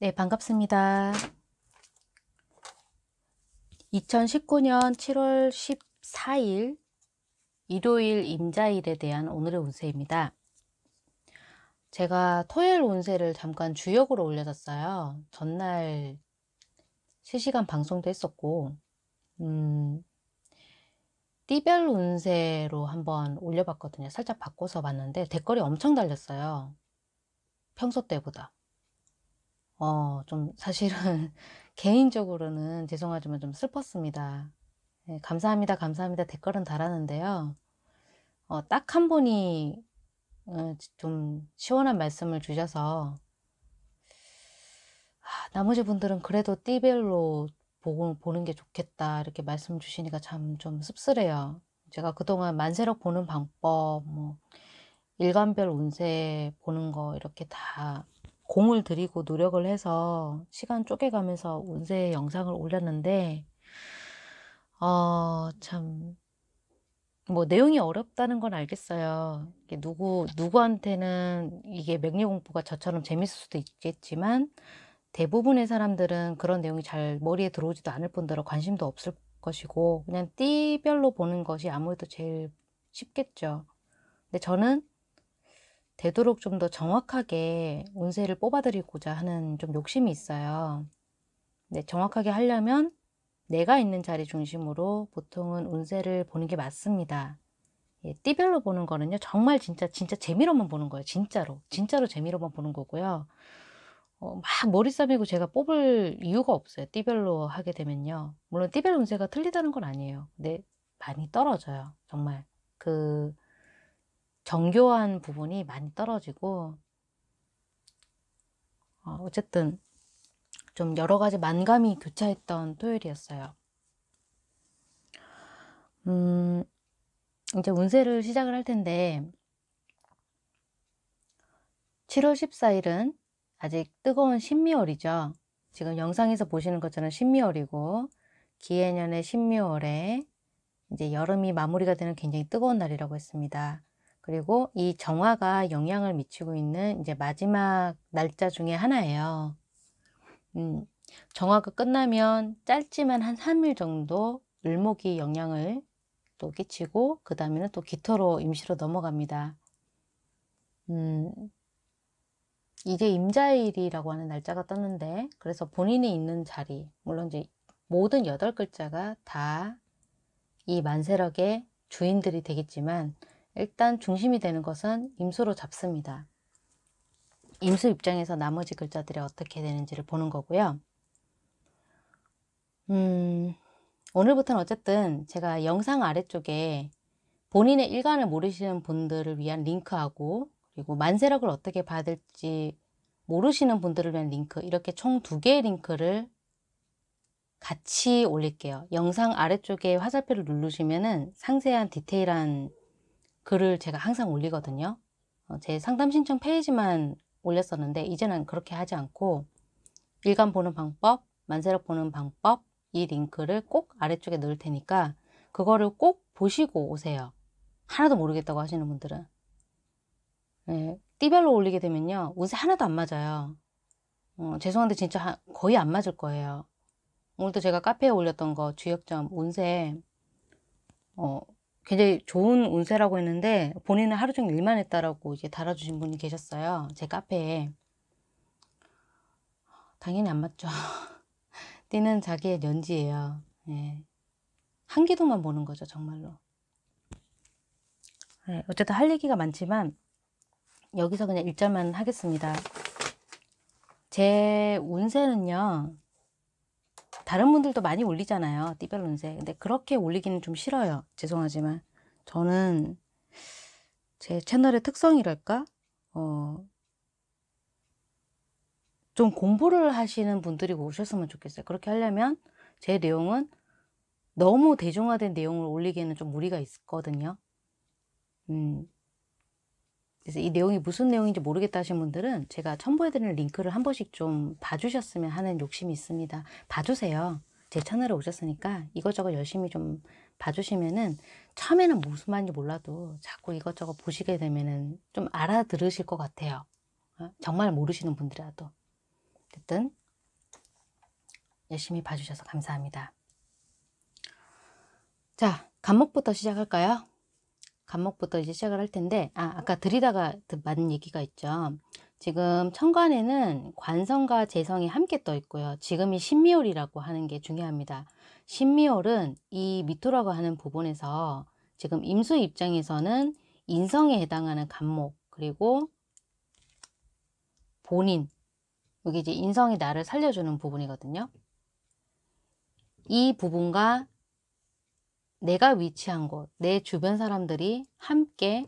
네, 반갑습니다. 2019년 7월 14일 일요일 임자일에 대한 오늘의 운세입니다. 제가 토요일 운세를 잠깐 주역으로 올려뒀어요. 전날 실시간 방송도 했었고 음, 띠별 운세로 한번 올려봤거든요. 살짝 바꿔서 봤는데 댓글이 엄청 달렸어요. 평소 때보다. 어, 좀 사실은 개인적으로는 죄송하지만 좀 슬펐습니다. 네, 감사합니다, 감사합니다 댓글은 달았는데요. 어, 딱 한 분이 어, 좀 시원한 말씀을 주셔서 아, 나머지 분들은 그래도 띠별로 보고, 보는 게 좋겠다 이렇게 말씀 주시니까 참 좀 씁쓸해요. 제가 그동안 만세력 보는 방법, 뭐 일관별 운세 보는 거 이렇게 다 공을 들이고 노력을 해서 시간 쪼개가면서 운세 영상을 올렸는데 어 참 뭐 내용이 어렵다는 건 알겠어요. 이게 누구 누구한테는 이게 맥리 공부가 저처럼 재밌을 수도 있겠지만 대부분의 사람들은 그런 내용이 잘 머리에 들어오지도 않을 뿐더러 관심도 없을 것이고 그냥 띠별로 보는 것이 아무래도 제일 쉽겠죠. 근데 저는 되도록 좀 더 정확하게 운세를 뽑아드리고자 하는 좀 욕심이 있어요. 네, 정확하게 하려면 내가 있는 자리 중심으로 보통은 운세를 보는 게 맞습니다. 예, 띠별로 보는 거는요, 정말 진짜, 진짜 재미로만 보는 거예요. 진짜로. 진짜로 재미로만 보는 거고요. 어, 막 머리 싸매고 제가 뽑을 이유가 없어요. 띠별로 하게 되면요. 물론 띠별 운세가 틀리다는 건 아니에요. 근데 네, 많이 떨어져요. 정말. 그, 정교한 부분이 많이 떨어지고 어, 어쨌든 좀 여러 가지 만감이 교차했던 토요일이었어요. 음, 이제 운세를 시작을 할 텐데 7월 14일은 아직 뜨거운 신미월이죠. 지금 영상에서 보시는 것처럼 신미월이고 기해년의 신미월에 이제 여름이 마무리가 되는 굉장히 뜨거운 날이라고 했습니다. 그리고 이 정화가 영향을 미치고 있는 이제 마지막 날짜 중에 하나예요. 음, 정화가 끝나면 짧지만 한 3일 정도 을목이 영향을 또 끼치고 그 다음에는 또 기토로 임시로 넘어갑니다. 음, 이제 임자일이라고 하는 날짜가 떴는데 그래서 본인이 있는 자리 물론 이제 모든 여덟 글자가 다 이 만세력의 주인들이 되겠지만 일단 중심이 되는 것은 임수로 잡습니다. 임수 입장에서 나머지 글자들이 어떻게 되는지를 보는 거고요. 음, 오늘부터는 어쨌든 제가 영상 아래쪽에 본인의 일간을 모르시는 분들을 위한 링크하고 그리고 만세력을 어떻게 받을지 모르시는 분들을 위한 링크 이렇게 총 두 개의 링크를 같이 올릴게요. 영상 아래쪽에 화살표를 누르시면 은 상세한 디테일한 글을 제가 항상 올리거든요. 어, 제 상담 신청 페이지만 올렸었는데 이제는 그렇게 하지 않고 일간 보는 방법, 만세력 보는 방법 이 링크를 꼭 아래쪽에 넣을 테니까 그거를 꼭 보시고 오세요. 하나도 모르겠다고 하시는 분들은 네, 띠별로 올리게 되면요 운세 하나도 안 맞아요. 어, 죄송한데 진짜 하, 거의 안 맞을 거예요. 오늘도 제가 카페에 올렸던 거 주역점 운세 어, 굉장히 좋은 운세라고 했는데 본인은 하루 종일 일만 했다라고 이제 달아주신 분이 계셨어요. 제 카페에. 당연히 안 맞죠. 띠는 자기의 연지예요. 예. 한기도만 보는 거죠, 정말로. 예, 어쨌든 할 얘기가 많지만 여기서 그냥 일절만 하겠습니다. 제 운세는요. 다른 분들도 많이 올리잖아요. 띠별론세. 근데 그렇게 올리기는 좀 싫어요. 죄송하지만. 저는 제 채널의 특성이랄까? 어, 좀 공부를 하시는 분들이 오셨으면 좋겠어요. 그렇게 하려면 제 내용은 너무 대중화된 내용을 올리기에는 좀 무리가 있거든요. 음, 그래이 내용이 무슨 내용인지 모르겠다 하신 분들은 제가 첨부해드리는 링크를 한 번씩 좀 봐주셨으면 하는 욕심이 있습니다. 봐주세요. 제 채널에 오셨으니까 이것저것 열심히 좀 봐주시면은 처음에는 무슨 말인지 몰라도 자꾸 이것저것 보시게 되면은 좀 알아들으실 것 같아요. 어? 정말 모르시는 분들이라도. 어쨌든 열심히 봐주셔서 감사합니다. 자, 간목부터 시작할까요? 간목부터 이제 시작을 할 텐데 아, 아까 들이다가 맞는 얘기가 있죠. 지금 천간에는 관성과 재성이 함께 떠 있고요. 지금이 신미월이라고 하는 게 중요합니다. 신미월은 이 미토라고 하는 부분에서 지금 임수 입장에서는 인성에 해당하는 간목 그리고 본인 여기 이제 인성이 나를 살려주는 부분이거든요. 이 부분과 내가 위치한 곳, 내 주변 사람들이 함께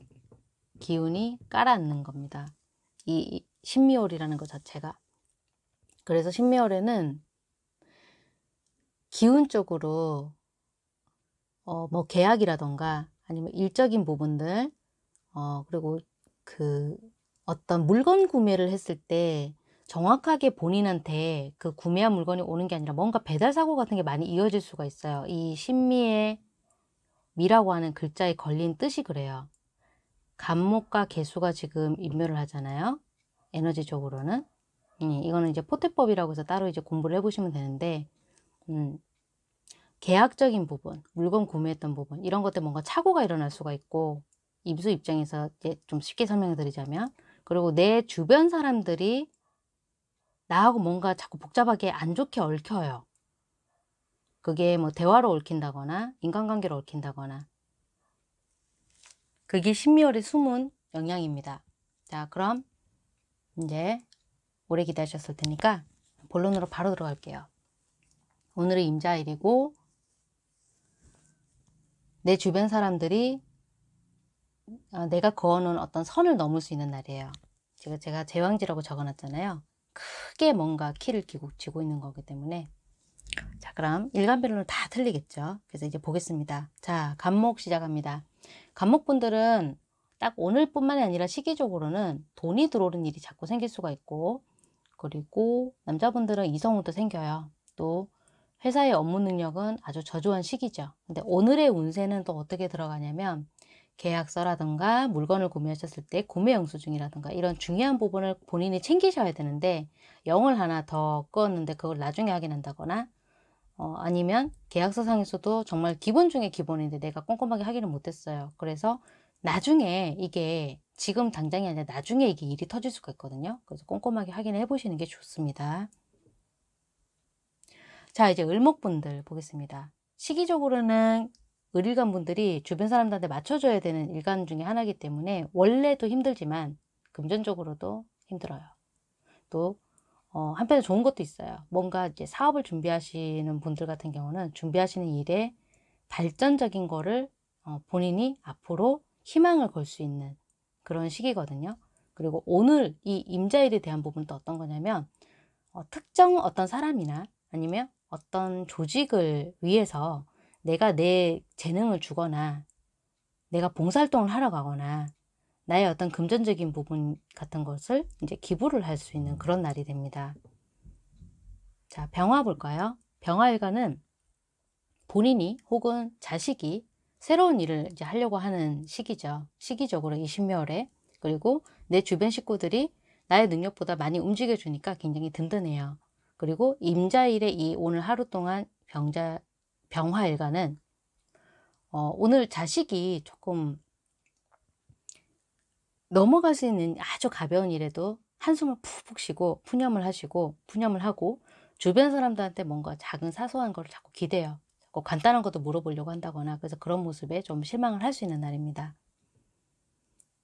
기운이 깔아앉는 겁니다. 이 신미월이라는 것 자체가. 그래서 신미월에는 기운 쪽으로 어, 뭐 계약이라던가 아니면 일적인 부분들 어, 그리고 그 어떤 물건 구매를 했을 때 정확하게 본인한테 그 구매한 물건이 오는 게 아니라 뭔가 배달 사고 같은 게 많이 이어질 수가 있어요. 이 신미의 미라고 하는 글자에 걸린 뜻이 그래요. 간목과 개수가 지금 임묘를 하잖아요. 에너지적으로는. 음, 이거는 이제 포태법이라고 해서 따로 이제 공부를 해보시면 되는데, 음, 계약적인 부분, 물건 구매했던 부분, 이런 것들 뭔가 착오가 일어날 수가 있고, 입수 입장에서 이제 좀 쉽게 설명해 드리자면, 그리고 내 주변 사람들이 나하고 뭔가 자꾸 복잡하게 안 좋게 얽혀요. 그게 뭐 대화로 얽힌다거나 인간관계로 얽힌다거나 그게 심미월의 숨은 영향입니다. 자 그럼 이제 오래 기다리셨을 테니까 본론으로 바로 들어갈게요. 오늘은 임자일이고 내 주변 사람들이 어, 내가 그어놓은 어떤 선을 넘을 수 있는 날이에요. 제가, 제가 제왕지라고 적어놨잖아요. 크게 뭔가 키를 끼고 쥐고 있는 거기 때문에 자, 그럼 일간별로는 다 틀리겠죠. 그래서 이제 보겠습니다. 자, 간목 시작합니다. 간목분들은 딱 오늘뿐만이 아니라 시기적으로는 돈이 들어오는 일이 자꾸 생길 수가 있고 그리고 남자분들은 이성우도 생겨요. 또 회사의 업무 능력은 아주 저조한 시기죠. 근데 오늘의 운세는 또 어떻게 들어가냐면 계약서라든가 물건을 구매하셨을 때 구매 영수증이라든가 이런 중요한 부분을 본인이 챙기셔야 되는데 영을 하나 더었는데 그걸 나중에 확인한다거나 어, 아니면 계약서상에서도 정말 기본 중에 기본인데 내가 꼼꼼하게 하기는 못했어요. 그래서 나중에 이게 지금 당장이 아니라 나중에 이게 일이 터질 수가 있거든요. 그래서 꼼꼼하게 확인해 보시는 게 좋습니다. 자 이제 을목분들 보겠습니다. 시기적으로는 을일관 분들이 주변 사람들한테 맞춰줘야 되는 일관 중에 하나이기 때문에 원래도 힘들지만 금전적으로도 힘들어요. 또 어, 한편에 좋은 것도 있어요. 뭔가 이제 사업을 준비하시는 분들 같은 경우는 준비하시는 일에 발전적인 거를 어, 본인이 앞으로 희망을 걸 수 있는 그런 시기거든요. 그리고 오늘 이 임자일에 대한 부분도 어떤 거냐면 어, 특정 어떤 사람이나 아니면 어떤 조직을 위해서 내가 내 재능을 주거나 내가 봉사활동을 하러 가거나 나의 어떤 금전적인 부분 같은 것을 이제 기부를 할 수 있는 그런 날이 됩니다. 자, 병화 볼까요? 병화일간은 본인이 혹은 자식이 새로운 일을 이제 하려고 하는 시기죠. 시기적으로 이신묘에 그리고 내 주변 식구들이 나의 능력보다 많이 움직여 주니까 굉장히 든든해요. 그리고 임자일의 이 오늘 하루 동안 병자 병화일간은 어, 오늘 자식이 조금 넘어갈 수 있는 아주 가벼운 일에도 한숨을 푹푹 쉬고 푸념을 하시고 푸념을 하고 주변 사람들한테 뭔가 작은 사소한 걸 자꾸 기대요. 자꾸 간단한 것도 물어보려고 한다거나 그래서 그런 모습에 좀 실망을 할 수 있는 날입니다.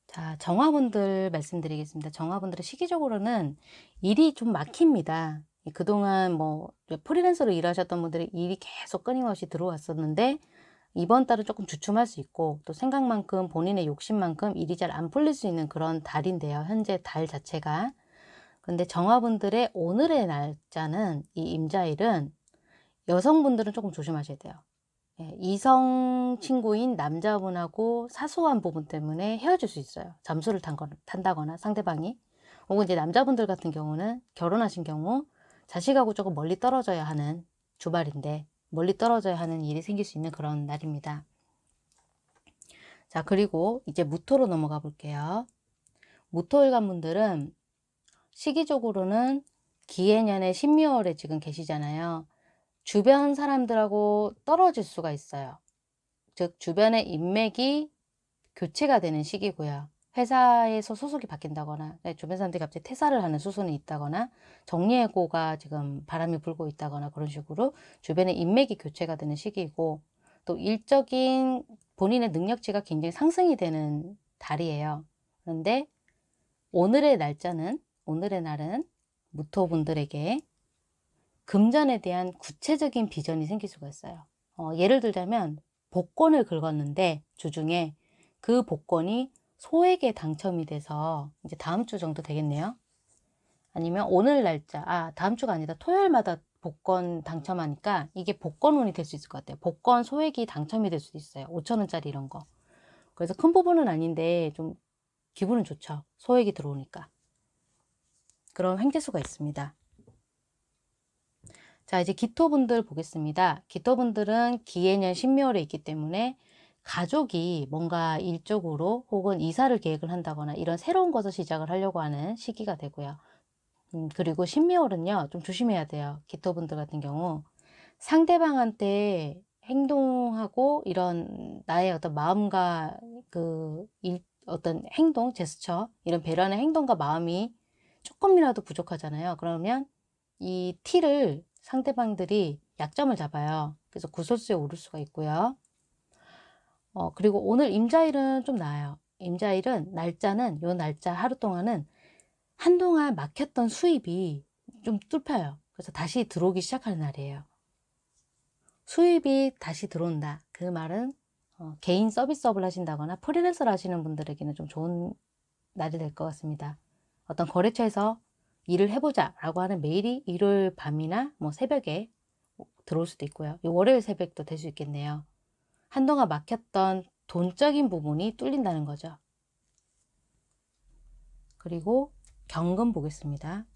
자, 정화분들 말씀드리겠습니다. 정화분들은 시기적으로는 일이 좀 막힙니다. 그동안 뭐 프리랜서로 일하셨던 분들이 일이 계속 끊임없이 들어왔었는데 이번 달은 조금 주춤할 수 있고 또 생각만큼 본인의 욕심만큼 일이 잘 안 풀릴 수 있는 그런 달인데요. 현재 달 자체가. 근데 정화분들의 오늘의 날짜는 이 임자일은 여성분들은 조금 조심하셔야 돼요. 예, 이성 친구인 남자분하고 사소한 부분 때문에 헤어질 수 있어요. 잠수를 탄 거, 탄다거나 상대방이 혹은 이제 남자분들 같은 경우는 결혼하신 경우 자식하고 조금 멀리 떨어져야 하는 주말인데 멀리 떨어져야 하는 일이 생길 수 있는 그런 날입니다. 자, 그리고 이제 무토로 넘어가 볼게요. 무토일간 분들은 시기적으로는 기해년의 신묘월에 지금 계시잖아요. 주변 사람들하고 떨어질 수가 있어요. 즉, 주변의 인맥이 교체가 되는 시기고요. 회사에서 소속이 바뀐다거나 네, 주변 사람들이 갑자기 퇴사를 하는 수순이 있다거나 정리해고가 지금 바람이 불고 있다거나 그런 식으로 주변에 인맥이 교체가 되는 시기이고 또 일적인 본인의 능력치가 굉장히 상승이 되는 달이에요. 그런데 오늘의 날짜는 오늘의 날은 무토분들에게 금전에 대한 구체적인 비전이 생길 수가 있어요. 어, 예를 들자면 복권을 긁었는데 주중에 그 복권이 소액에 당첨이 돼서 이제 다음 주 정도 되겠네요. 아니면 오늘 날짜, 아, 다음 주가 아니다. 토요일마다 복권 당첨하니까 이게 복권운이 될 수 있을 것 같아요. 복권 소액이 당첨이 될 수도 있어요. 5천원짜리 이런 거. 그래서 큰 부분은 아닌데 좀 기분은 좋죠. 소액이 들어오니까. 그런 횡재수가 있습니다. 자, 이제 기토분들 보겠습니다. 기토분들은 기해년 신묘월에 있기 때문에 가족이 뭔가 일적으로 혹은 이사를 계획을 한다거나 이런 새로운 것을 시작을 하려고 하는 시기가 되고요. 음, 그리고 신미월은요. 좀 조심해야 돼요. 기토분들 같은 경우 상대방한테 행동하고 이런 나의 어떤 마음과 그 일, 어떤 행동, 제스처 이런 배려하는 행동과 마음이 조금이라도 부족하잖아요. 그러면 이 티를 상대방들이 약점을 잡아요. 그래서 구설수에 오를 수가 있고요. 어, 그리고 오늘 임자일은 좀 나아요. 임자일은 날짜는 요 날짜 하루 동안은 한동안 막혔던 수입이 좀 뚫혀요. 그래서 다시 들어오기 시작하는 날이에요. 수입이 다시 들어온다. 그 말은 어, 개인 서비스업을 하신다거나 프리랜서를 하시는 분들에게는 좀 좋은 날이 될 것 같습니다. 어떤 거래처에서 일을 해보자 라고 하는 메일이 일요일 밤이나 뭐 새벽에 들어올 수도 있고요. 월요일 새벽도 될 수 있겠네요. 한동안 막혔던 돈적인 부분이 뚫린다는 거죠. 그리고 경금 보겠습니다.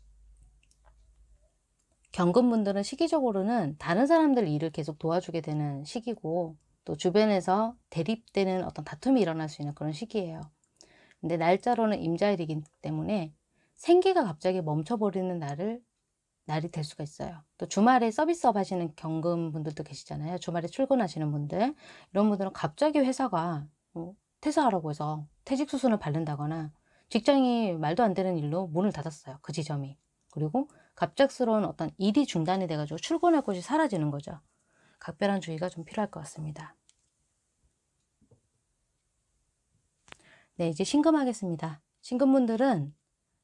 경금분들은 시기적으로는 다른 사람들 일을 계속 도와주게 되는 시기고 또 주변에서 대립되는 어떤 다툼이 일어날 수 있는 그런 시기예요. 근데 날짜로는 임자일이기 때문에 생계가 갑자기 멈춰버리는 날을 날이 될 수가 있어요. 또 주말에 서비스업 하시는 경금 분들도 계시잖아요. 주말에 출근하시는 분들. 이런 분들은 갑자기 회사가 뭐 퇴사하라고 해서 퇴직 수순을 바는다거나 직장이 말도 안 되는 일로 문을 닫았어요. 그 지점이. 그리고 갑작스러운 어떤 일이 중단이 돼가지고 출근할 곳이 사라지는 거죠. 각별한 주의가 좀 필요할 것 같습니다. 네, 이제 신금하겠습니다. 신금분들은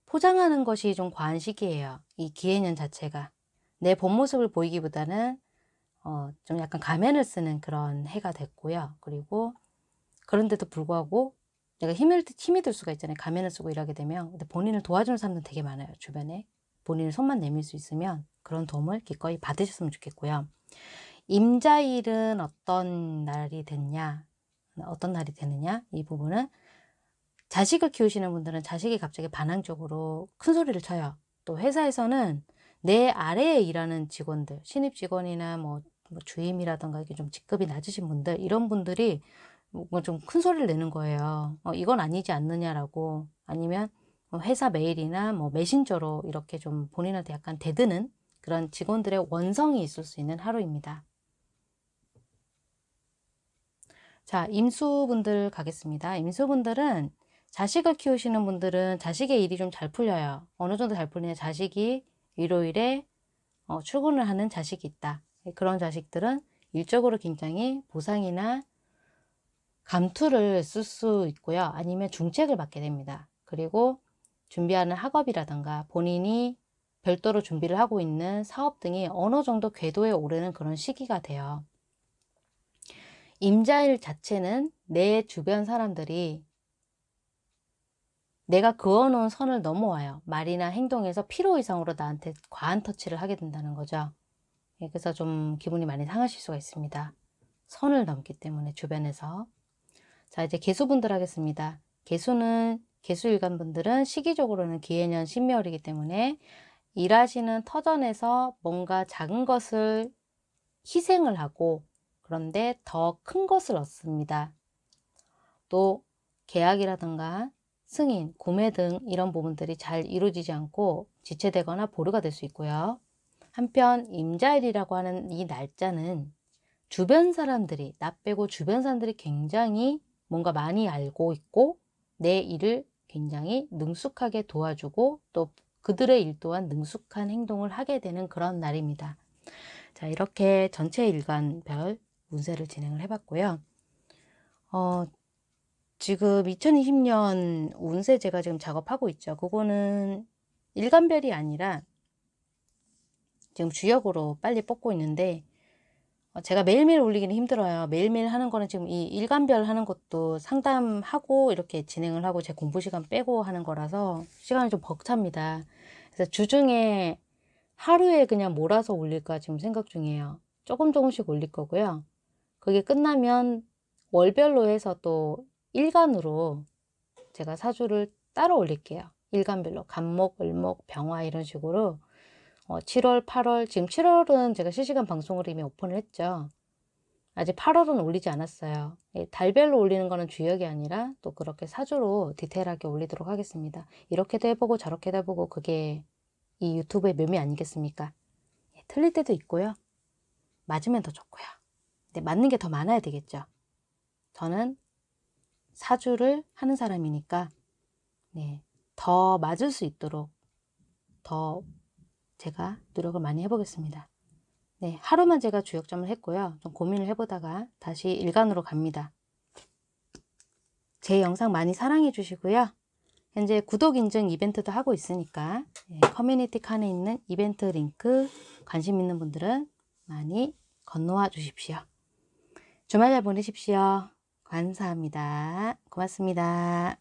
포장하는 것이 좀 과한 시기예요. 이 기해년 자체가. 내 본 모습을 보이기보다는 어, 좀 약간 가면을 쓰는 그런 해가 됐고요. 그리고 그런데도 불구하고 내가 힘을, 힘이 들 수가 있잖아요. 가면을 쓰고 일하게 되면. 근데 본인을 도와주는 사람들 되게 많아요. 주변에. 본인을 손만 내밀 수 있으면 그런 도움을 기꺼이 받으셨으면 좋겠고요. 임자일은 어떤 날이 됐냐, 어떤 날이 되느냐, 이 부분은 자식을 키우시는 분들은 자식이 갑자기 반항적으로 큰 소리를 쳐요. 또 회사에서는 내 아래에 일하는 직원들, 신입 직원이나 뭐, 뭐주임이라든가이게좀 직급이 낮으신 분들, 이런 분들이 뭐 좀큰 뭐 소리를 내는 거예요. 어, 이건 아니지 않느냐라고 아니면 뭐 회사 메일이나 뭐 메신저로 이렇게 좀 본인한테 약간 대드는 그런 직원들의 원성이 있을 수 있는 하루입니다. 자, 임수분들 가겠습니다. 임수분들은 자식을 키우시는 분들은 자식의 일이 좀 잘 풀려요. 어느 정도 잘 풀리냐 자식이 일요일에 어, 출근을 하는 자식이 있다. 예, 그런 자식들은 일적으로 굉장히 보상이나 감투를 쓸 수 있고요. 아니면 중책을 받게 됩니다. 그리고 준비하는 학업이라든가 본인이 별도로 준비를 하고 있는 사업 등이 어느 정도 궤도에 오르는 그런 시기가 돼요. 임자일 자체는 내 주변 사람들이 내가 그어놓은 선을 넘어와요. 말이나 행동에서 필요 이상으로 나한테 과한 터치를 하게 된다는 거죠. 예, 그래서 좀 기분이 많이 상하실 수가 있습니다. 선을 넘기 때문에 주변에서 자 이제 개수분들 하겠습니다. 개수는 개수일간 분들은 시기적으로는 기해년 신묘월이기 때문에 일하시는 터전에서 뭔가 작은 것을 희생을 하고 그런데 더 큰 것을 얻습니다. 또 계약이라든가 승인, 구매 등 이런 부분들이 잘 이루어지지 않고 지체되거나 보류가 될 수 있고요. 한편 임자일이라고 하는 이 날짜는 주변 사람들이, 나 빼고 주변 사람들이 굉장히 뭔가 많이 알고 있고 내 일을 굉장히 능숙하게 도와주고 또 그들의 일 또한 능숙한 행동을 하게 되는 그런 날입니다. 자, 이렇게 전체 일관별 운세를 진행을 해봤고요. 어, 지금 2020년 운세 제가 지금 작업하고 있죠. 그거는 일간별이 아니라 지금 주역으로 빨리 뽑고 있는데 어, 제가 매일매일 올리기는 힘들어요. 매일매일 하는 거는 지금 이 일간별 하는 것도 상담하고 이렇게 진행을 하고 제 공부 시간 빼고 하는 거라서 시간이 좀 벅찹니다. 그래서 주중에 하루에 그냥 몰아서 올릴까 지금 생각 중이에요. 조금 조금씩 올릴 거고요. 그게 끝나면 월별로 해서 또 일간으로 제가 사주를 따로 올릴게요. 일간별로 간목, 을목, 병화 이런 식으로 어, 7월, 8월, 지금 7월은 제가 실시간 방송으로 이미 오픈을 했죠. 아직 8월은 올리지 않았어요. 예, 달별로 올리는 거는 주역이 아니라 또 그렇게 사주로 디테일하게 올리도록 하겠습니다. 이렇게도 해보고 저렇게도 해보고 그게 이 유튜브의 묘미 아니겠습니까? 예, 틀릴 때도 있고요. 맞으면 더 좋고요. 근데 맞는 게 더 많아야 되겠죠. 저는 사주를 하는 사람이니까 네, 더 맞을 수 있도록 더 제가 노력을 많이 해보겠습니다. 네, 하루만 제가 주역점을 했고요. 좀 고민을 해보다가 다시 일간으로 갑니다. 제 영상 많이 사랑해 주시고요. 현재 구독 인증 이벤트도 하고 있으니까 네, 커뮤니티 칸에 있는 이벤트 링크 관심 있는 분들은 많이 건너와 주십시오. 주말 잘 보내십시오. 감사합니다. 고맙습니다.